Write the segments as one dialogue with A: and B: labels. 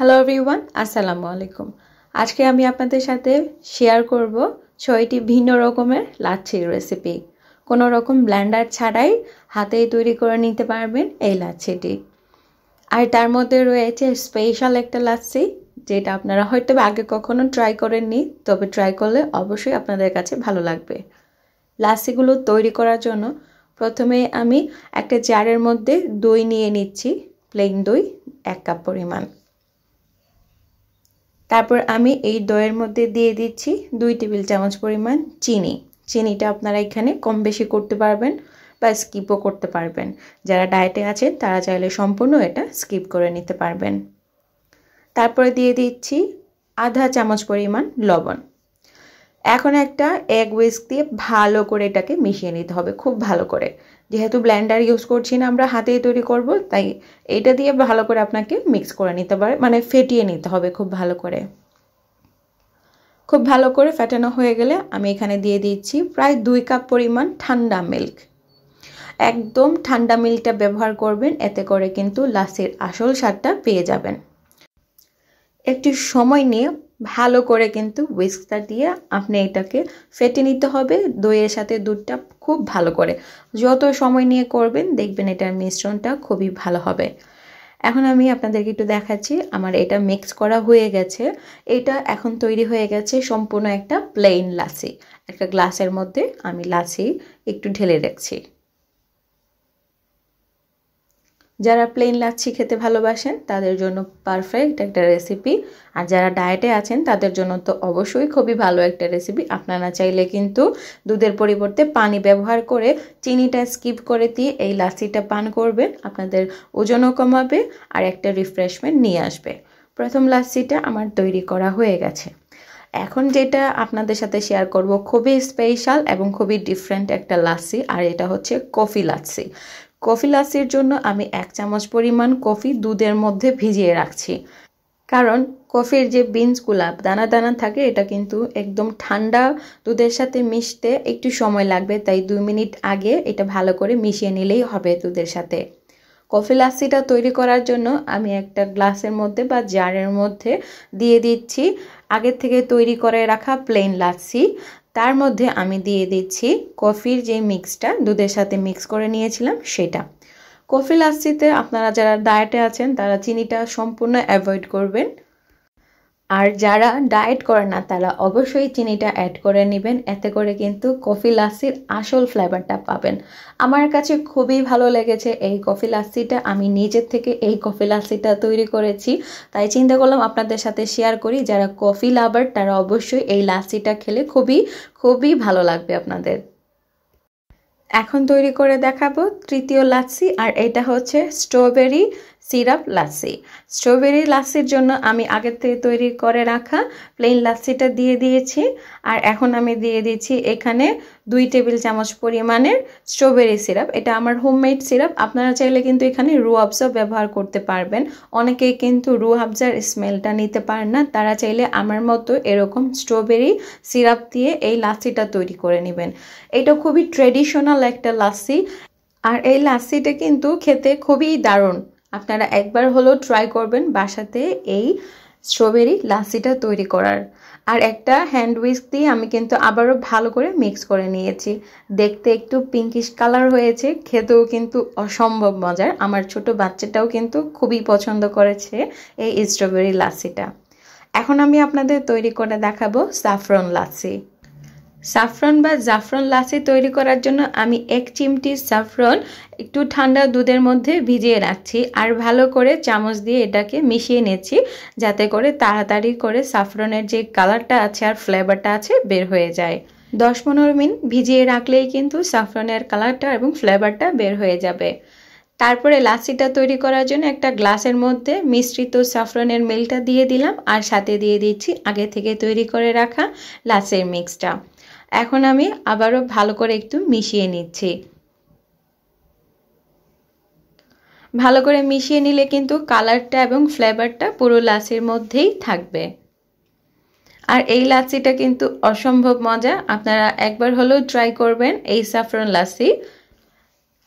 A: hello everyone আসসালামু আলাইকুম আজকে আমি আপনাদের সাথে শেয়ার করব ছয়টি ভিন্ন রকমের লাচ্ছির রেসিপি কোনো রকম ব্ল্যান্ডার ছাড়াই হাতেই তৈরি করে নিতে পারবেন এই লাচ্ছিটি আর তার মধ্যে রয়েছে স্পেশাল একটা লাচ্ছি যেটা আপনারা হয়তো আগে কখনো ট্রাই করেননি তবে ট্রাই করলে অবশ্যই আপনাদের কাছে ভালো লাগবে লাচ্ছিগুলো তৈরি করার জন্য প্রথমে আমি একটা জারের মধ্যে দই নিয়ে নিচ্ছি প্লেন দই এক কাপ পরিমাণ তারপর আমি এই দইয়ের মধ্যে দিয়ে দিচ্ছি দুই টেবিল চামচ পরিমাণ চিনি চিনিটা আপনারা এখানে কম বেশি করতে পারবেন বা স্কিপও করতে পারবেন যারা ডায়েটে আছেন তারা চাইলে সম্পূর্ণ এটা স্কিপ করে নিতে পারবেন তারপরে দিয়ে দিচ্ছি আধা চামচ পরিমাণ লবণ এখন একটা এগ উইস্ক দিয়ে ভালো করে এটাকে মিশিয়ে নিতে হবে খুব ভালো করে যেহেতু ব্ল্যান্ডার ইউজ করছি না আমরা হাতেই তৈরি করব তাই এটা দিয়ে ভালো করে আপনাকে মিক্স করে নিতে পারে মানে ফেটিয়ে নিতে হবে খুব ভালো করে খুব ভালো করে ফেটানো হয়ে গেলে আমি এখানে দিয়ে দিচ্ছি প্রায় দুই কাপ পরিমাণ ঠান্ডা মিল্ক একদম ঠান্ডা মিল্কটা ব্যবহার করবেন এতে করে কিন্তু লাসির আসল স্বাদটা পেয়ে যাবেন একটি সময় নিয়ে ভালো করে কিন্তু হুইস্কটা দিয়ে আপনি এটাকে ফেটে নিতে হবে দইয়ের সাথে দুধটা খুব ভালো করে যত সময় নিয়ে করবেন দেখবেন এটার মিশ্রণটা খুবই ভালো হবে এখন আমি আপনাদেরকে একটু দেখাচ্ছি আমার এটা মিক্স করা হয়ে গেছে এটা এখন তৈরি হয়ে গেছে সম্পূর্ণ একটা প্লেন লাচি একটা গ্লাসের মধ্যে আমি লাচি একটু ঢেলে রাখছি যারা প্লেন লাচ্ছি খেতে ভালোবাসেন তাদের জন্য পারফেক্ট একটা রেসিপি আর যারা ডায়েটে আছেন তাদের জন্য তো অবশ্যই খুবই ভালো একটা রেসিপি আপনারা চাইলে কিন্তু দুধের পরিবর্তে পানি ব্যবহার করে চিনিটা স্কিপ করে দিয়ে এই লাচ্ছিটা পান করবেন আপনাদের ওজনও কমাবে আর একটা রিফ্রেশমেন্ট নিয়ে আসবে প্রথম লাচ্ছিটা আমার তৈরি করা হয়ে গেছে এখন যেটা আপনাদের সাথে শেয়ার করব খুবই স্পেশাল এবং খুবই ডিফারেন্ট একটা লাচ্ছি আর এটা হচ্ছে কফি লাচ্ছি কফি লাসির জন্য আমি এক চামচ পরিমাণ কফি দুধের মধ্যে ভিজিয়ে রাখছি কারণ কফির যে বিনসগুলা দানা দানা থাকে এটা কিন্তু একদম ঠান্ডা দুধের সাথে মিশতে একটু সময় লাগবে তাই দুই মিনিট আগে এটা ভালো করে মিশিয়ে নিলেই হবে দুধের সাথে কফি লাসিটা তৈরি করার জন্য আমি একটা গ্লাসের মধ্যে বা জারের মধ্যে দিয়ে দিচ্ছি আগের থেকে তৈরি করে রাখা প্লেন লাচ্ছি তার মধ্যে আমি দিয়ে দিচ্ছি কফির যে মিক্সটা দুধের সাথে মিক্স করে নিয়েছিলাম সেটা কফি লাস্টিতে আপনারা যারা ডায়েটে আছেন তারা চিনিটা সম্পূর্ণ অ্যাভয়েড করবেন আর যারা ডায়েট করে না তারা অবশ্যই চিনিটা অ্যাড করে নেবেন এতে করে কিন্তু কফি লাসির আসল ফ্লেভারটা পাবেন আমার কাছে খুবই ভালো লেগেছে এই কফি লাসিটা আমি নিজের থেকে এই কফি লাসিটা তৈরি করেছি তাই চিন্তা করলাম আপনাদের সাথে শেয়ার করি যারা কফি লাভার তারা অবশ্যই এই লাসিটা খেলে খুবই খুবই ভালো লাগবে আপনাদের এখন তৈরি করে দেখাবো তৃতীয় লাচ্ছি আর এটা হচ্ছে স্ট্রবেরি সিরাপ লাসি স্ট্রবেরি লাসির জন্য আমি আগের থেকে তৈরি করে রাখা প্লেন লাসিটা দিয়ে দিয়েছি আর এখন আমি দিয়ে দিয়েছি এখানে দুই টেবিল চামচ পরিমাণের স্ট্রবেরি সিরাপ এটা আমার হোমমেড সিরাপ আপনারা চাইলে কিন্তু এখানে রু আবজা ব্যবহার করতে পারবেন অনেকেই কিন্তু রু আবজার স্মেলটা নিতে পারেন না তারা চাইলে আমার মতো এরকম স্ট্রবেরি সিরাপ দিয়ে এই লাসিটা তৈরি করে নেবেন এটা খুবই ট্রেডিশনাল একটা লাসি আর এই লাসিটা কিন্তু খেতে খুবই দারুণ আপনারা একবার হলেও ট্রাই করবেন বাসাতে এই স্ট্রবেরি লাসিটা তৈরি করার আর একটা হ্যান্ড উইস্ক দিয়ে আমি কিন্তু আবারও ভালো করে মিক্স করে নিয়েছি দেখতে একটু পিঙ্কিশ কালার হয়েছে খেতেও কিন্তু অসম্ভব মজার আমার ছোট বাচ্চাটাও কিন্তু খুবই পছন্দ করেছে এই স্ট্রবেরি লাসিটা এখন আমি আপনাদের তৈরি করে দেখাবো স্যাফরন লাসি সাফরন বা জাফরন লাচি তৈরি করার জন্য আমি এক চিমটি সাফরন একটু ঠান্ডা দুধের মধ্যে ভিজিয়ে রাখছি আর ভালো করে চামচ দিয়ে এটাকে মিশিয়ে নিচ্ছি যাতে করে তাড়াতাড়ি করে সাফরনের যে কালারটা আছে আর ফ্লেভারটা আছে বের হয়ে যায় দশ পনেরো মিনিট ভিজিয়ে রাখলেই কিন্তু সাফরনের কালারটা এবং ফ্লেভারটা বের হয়ে যাবে তারপরে লাচিটা তৈরি করার জন্য একটা গ্লাসের মধ্যে মিশ্রিত সাফরনের মিলটা দিয়ে দিলাম আর সাথে দিয়ে দিচ্ছি আগে থেকে তৈরি করে রাখা লাচের মিক্সটা এখন আমি আবারও ভালো করে একটু মিশিয়ে নিচ্ছি ভালো করে মিশিয়ে নিলে কিন্তু কালারটা এবং ফ্লেভারটা পুরো লাচির মধ্যেই থাকবে আর এই লাচিটা কিন্তু অসম্ভব মজা আপনারা একবার হলেও ট্রাই করবেন এই সাফরন লাচি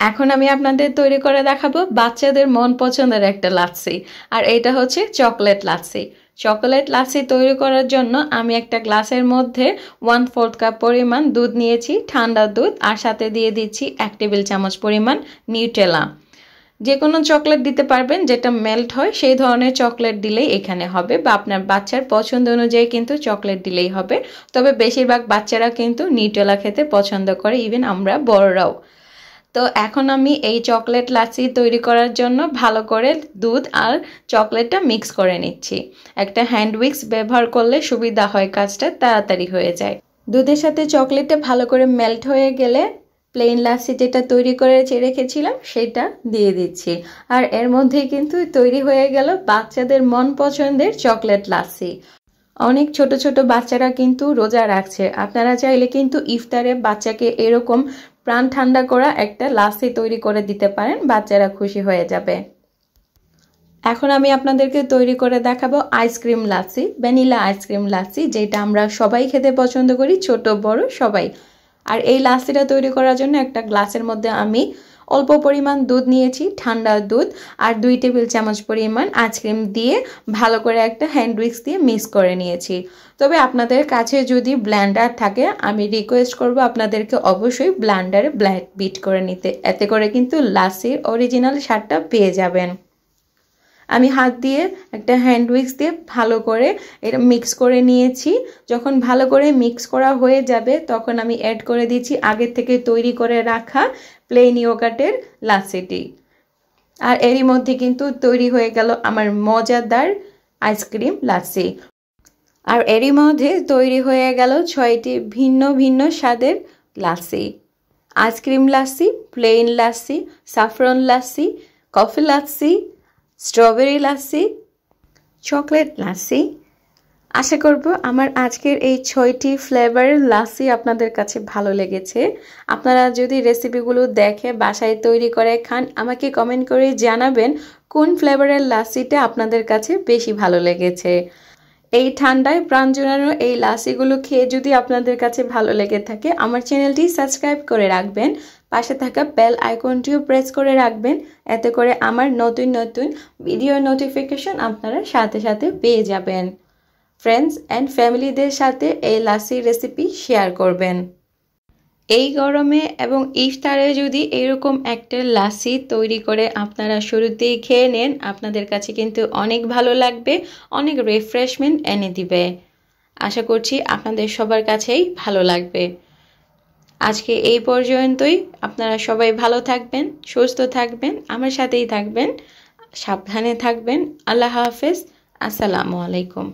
A: এখন আমি আপনাদের তৈরি করে দেখাবো বাচ্চাদের মন পছন্দের একটা লাচ্ছি আর এটা হচ্ছে চকলেট লাচ্ছি চকোলেট লাসি তৈরি করার জন্য আমি একটা গ্লাসের মধ্যে ওয়ান ফোর্থ কাপ পরিমাণ দুধ নিয়েছি ঠান্ডা দুধ আর সাথে দিয়ে দিচ্ছি এক টেবিল চামচ পরিমাণ নিউটেলা যে কোনো চকলেট দিতে পারবেন যেটা মেল্ট হয় সেই ধরনের চকলেট দিলেই এখানে হবে বা আপনার বাচ্চার পছন্দ অনুযায়ী কিন্তু চকলেট দিলেই হবে তবে বেশিরভাগ বাচ্চারা কিন্তু নিউটেলা খেতে পছন্দ করে ইভেন আমরা বড়রাও তো এখন আমি এই চকলেট লাচি তৈরি করার জন্য ভালো করে দুধ আর চকলেটটা মিক্স করে নিচ্ছি একটা হ্যান্ড উইক্স ব্যবহার করলে সুবিধা হয় কাজটা তাড়াতাড়ি হয়ে যায় দুধের সাথে চকলেটটা ভালো করে মেল্ট হয়ে গেলে প্লেন লাচি যেটা তৈরি করে রেখেছিলাম সেটা দিয়ে দিচ্ছি আর এর মধ্যেই কিন্তু তৈরি হয়ে গেল বাচ্চাদের মন পছন্দের চকলেট লাচি অনেক ছোট ছোট বাচ্চারা কিন্তু রোজা রাখছে আপনারা চাইলে কিন্তু ইফতারে বাচ্চাকে এরকম প্রাণ ঠান্ডা করা একটা লাসি তৈরি করে দিতে পারেন বাচ্চারা খুশি হয়ে যাবে এখন আমি আপনাদেরকে তৈরি করে দেখাবো ice cream lassi vanilla ice cream lassi যেটা আমরা সবাই খেতে পছন্দ করি ছোট বড় সবাই আর এই লাসিটা তৈরি করার জন্য একটা গ্লাসের মধ্যে আমি অল্প পরিমাণ দুধ নিয়েছি ঠান্ডা দুধ আর দুই টেবিল চামচ পরিমাণ আইসক্রিম দিয়ে ভালো করে একটা হ্যান্ড উইক্স দিয়ে মিক্স করে নিয়েছি তবে আপনাদের কাছে যদি ব্ল্যান্ডার থাকে আমি রিকোয়েস্ট করব আপনাদেরকে অবশ্যই ব্ল্যান্ডারে ব্ল্যাক বিট করে নিতে এতে করে কিন্তু লাসির অরিজিনাল স্বাদটা পেয়ে যাবেন আমি হাত দিয়ে একটা হ্যান্ড উইক্স দিয়ে ভালো করে এটা মিক্স করে নিয়েছি যখন ভালো করে মিক্স করা হয়ে যাবে তখন আমি অ্যাড করে দিচ্ছি আগের থেকে তৈরি করে রাখা প্লেন ইয়োগাটের লাসিটি আর এরই মধ্যে কিন্তু তৈরি হয়ে গেল আমার মজাদার আইসক্রিম লাসি আর এরই মধ্যে তৈরি হয়ে গেল ছয়টি ভিন্ন ভিন্ন স্বাদের lassi ice cream lassi plain lassi saffron lassi coffee lassi strawberry lassi chocolate lassi আশা করব আমার আজকের এই ছয়টি ফ্লেভারের লাসি আপনাদের কাছে ভালো লেগেছে আপনারা যদি রেসিপিগুলো দেখে বাসায় তৈরি করে খান আমাকে কমেন্ট করে জানাবেন কোন ফ্লেভারের লাসিটা আপনাদের কাছে বেশি ভালো লেগেছে এই ঠান্ডায় প্রাণ জোরানো এই লাসিগুলো খেয়ে যদি আপনাদের কাছে ভালো লেগে থাকে আমার চ্যানেলটি সাবস্ক্রাইব করে রাখবেন পাশে থাকা বেল আইকনটিও প্রেস করে রাখবেন এতে করে আমার নতুন নতুন ভিডিও নোটিফিকেশন আপনারা সাথে সাথে পেয়ে যাবেন ফ্রেন্ডস অ্যান্ড ফ্যামিলিদের সাথে এই লাসির রেসিপি শেয়ার করবেন এই গরমে এবং ইফতারে যদি এরকম একটা লাসি তৈরি করে আপনারা শুরুতেই খেয়ে নেন আপনাদের কাছে কিন্তু অনেক ভালো লাগবে অনেক রিফ্রেশমেন্ট এনে দিবে আশা করছি আপনাদের সবার কাছেই ভালো লাগবে আজকে এই পর্যন্তই আপনারা সবাই ভালো থাকবেন সুস্থ থাকবেন আমার সাথেই থাকবেন সাবধানে থাকবেন আল্লাহ হাফেজ আসসালামু আলাইকুম